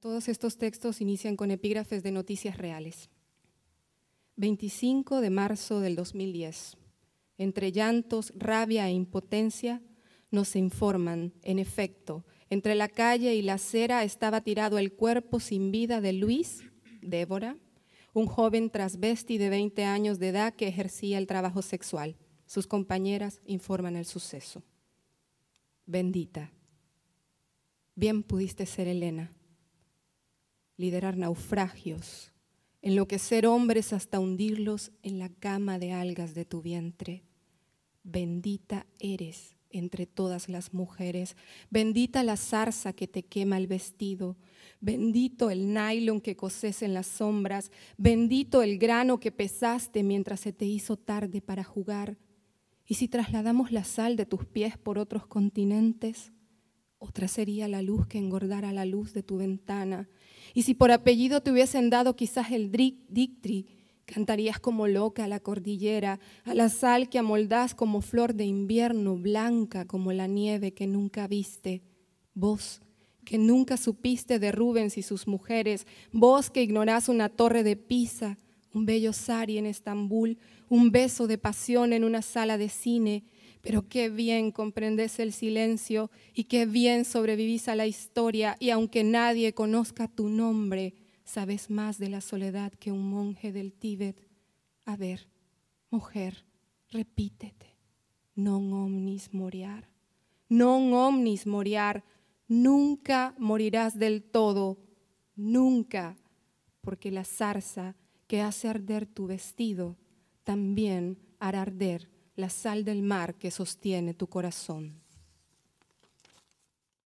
Todos estos textos inician con epígrafes de noticias reales. 25 de marzo del 2010. Entre llantos, rabia e impotencia, nos informan, en efecto, entre la calle y la acera estaba tirado el cuerpo sin vida de Luis, Débora, un joven transvesti de 20 años de edad que ejercía el trabajo sexual. Sus compañeras informan el suceso. Bendita, bien pudiste ser Elena, liderar naufragios, enloquecer hombres hasta hundirlos en la cama de algas de tu vientre. Bendita eres entre todas las mujeres, bendita la zarza que te quema el vestido, bendito el nylon que coses en las sombras, bendito el grano que pesaste mientras se te hizo tarde para jugar. Y si trasladamos la sal de tus pies por otros continentes, otra sería la luz que engordara la luz de tu ventana. Y si por apellido te hubiesen dado quizás el Dictri, cantarías como loca a la cordillera, a la sal que amoldás como flor de invierno, blanca como la nieve que nunca viste. Vos, que nunca supiste de Rubens y sus mujeres, vos que ignorás una torre de Pisa, un bello sari en Estambul, un beso de pasión en una sala de cine, pero qué bien comprendes el silencio y qué bien sobrevivís a la historia y aunque nadie conozca tu nombre, sabes más de la soledad que un monje del Tíbet. A ver, mujer, repítete, non omnis moriar, non omnis moriar, nunca morirás del todo, nunca, porque la zarza que hace arder tu vestido también hará arder la sal del mar que sostiene tu corazón.